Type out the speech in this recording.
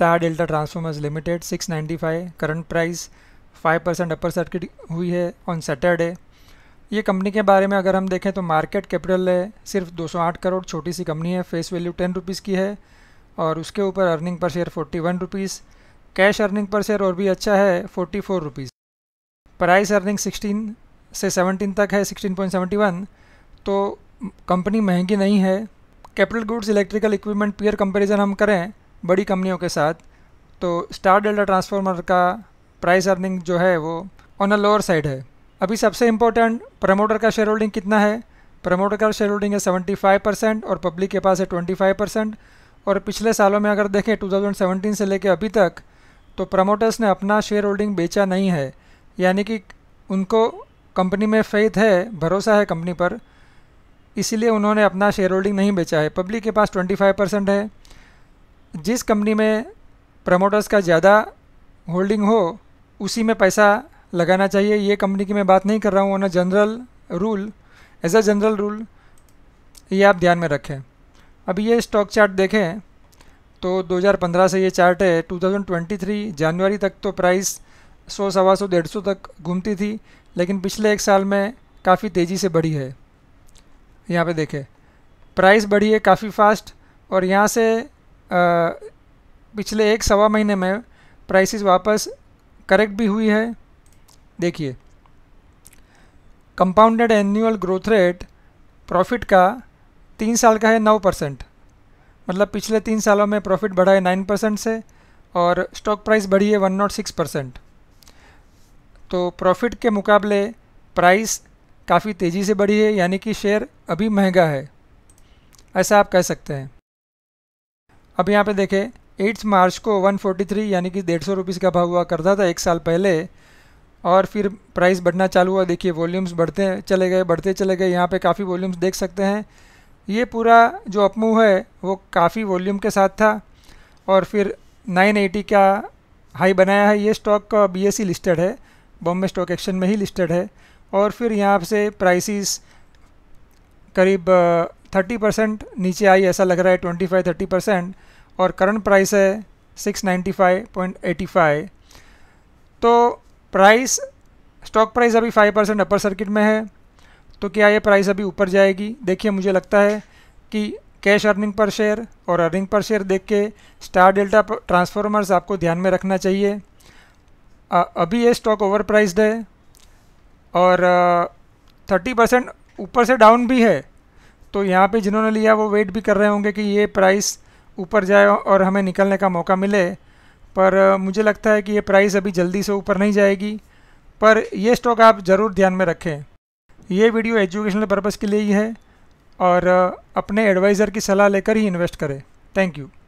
star delta transformers limited 695 current price 5 percent upper circuit हुई है on Saturday ये company के बारे में अगर हम देखें तो मार्केट कैपिटल है सिर्फ 208 करोड़ छोटी सी कंपनी है फेस वैल्यू टेन रुपीज़ की है और उसके ऊपर earning per share forty one rupees cash earning per share और भी अच्छा है forty four rupees price earning sixteen से सेवनटीन तक है सिक्सटीन पॉइंट सेवेंटी वन तो कंपनी महंगी नहीं है capital goods electrical equipment peer comparison हम करें बड़ी कंपनियों के साथ तो स्टार डेल्टा ट्रांसफार्मर का प्राइस अर्निंग जो है वो ऑन अ लोअर साइड है अभी सबसे इम्पोर्टेंट प्रमोटर का शेयर होल्डिंग कितना है प्रमोटर का शेयर होल्डिंग है 75 परसेंट और पब्लिक के पास है 25 परसेंट और पिछले सालों में अगर देखें 2017 से लेकर अभी तक तो प्रमोटर्स ने अपना शेयर होल्डिंग बेचा नहीं है यानी कि उनको कंपनी में फेथ है भरोसा है कंपनी पर इसीलिए उन्होंने अपना शेयर होल्डिंग नहीं बेचा है पब्लिक के पास 25 परसेंट है जिस कंपनी में प्रमोटर्स का ज़्यादा होल्डिंग हो उसी में पैसा लगाना चाहिए ये कंपनी की मैं बात नहीं कर रहा हूँ ना general rule as a general rule ये आप ध्यान में रखें अब ये स्टॉक चार्ट देखें तो 2015 से ये चार्ट है 2023 जनवरी तक तो प्राइस सौ सवा सौ डेढ़ सौ तक घूमती थी लेकिन पिछले एक साल में काफ़ी तेज़ी से बढ़ी है यहाँ पे देखें प्राइस बढ़ी है काफ़ी फास्ट और यहाँ से पिछले एक सवा महीने में प्राइसेस वापस करेक्ट भी हुई है देखिए compounded annual growth rate profit का तीन साल का है नौ परसेंट मतलब पिछले तीन सालों में प्रॉफिट बढ़ा है नाइन परसेंट से और स्टॉक प्राइस बढ़ी है वन नॉट सिक्स परसेंट तो प्रॉफिट के मुकाबले प्राइस काफ़ी तेज़ी से बढ़ी है यानी कि शेयर अभी महंगा है ऐसा आप कह सकते हैं अब यहाँ पे देखें एट्थ मार्च को 143 यानी कि डेढ़ सौ रुपीज़ का भाव हुआ करता था एक साल पहले और फिर प्राइस बढ़ना चालू हुआ देखिए वॉल्यूम्स बढ़ते चले गए बढ़ते चले गए यहाँ पे काफ़ी वॉल्यूम्स देख सकते हैं ये पूरा जो अपमूव है वो काफ़ी वॉल्यूम के साथ था और फिर 980 का हाई बनाया है ये स्टॉक का बीएसई लिस्टेड e है बॉम्बे स्टॉक एक्शन में ही लिस्टेड है और फिर यहाँ से प्राइसिस करीब थर्टी परसेंट नीचे आई ऐसा लग रहा है ट्वेंटी फाइव थर्टी परसेंट और करंट प्राइस है six ninety five point eighty five तो प्राइस स्टॉक प्राइस अभी फाइव परसेंट अपर सर्किट में है तो क्या ये प्राइस अभी ऊपर जाएगी देखिए मुझे लगता है कि कैश अर्निंग पर शेयर और अर्निंग पर शेयर देख के स्टार डेल्टा ट्रांसफॉर्मर्स आपको ध्यान में रखना चाहिए आ, अभी ये स्टॉक ओवर प्राइज्ड है और थर्टी परसेंट ऊपर से डाउन भी है तो यहाँ पे जिन्होंने लिया वो वेट भी कर रहे होंगे कि ये प्राइस ऊपर जाए और हमें निकलने का मौका मिले पर मुझे लगता है कि ये प्राइस अभी जल्दी से ऊपर नहीं जाएगी पर यह स्टॉक आप ज़रूर ध्यान में रखें ये वीडियो एजुकेशनल पर्पज़ के लिए ही है और अपने एडवाइज़र की सलाह लेकर ही इन्वेस्ट करें थैंक यू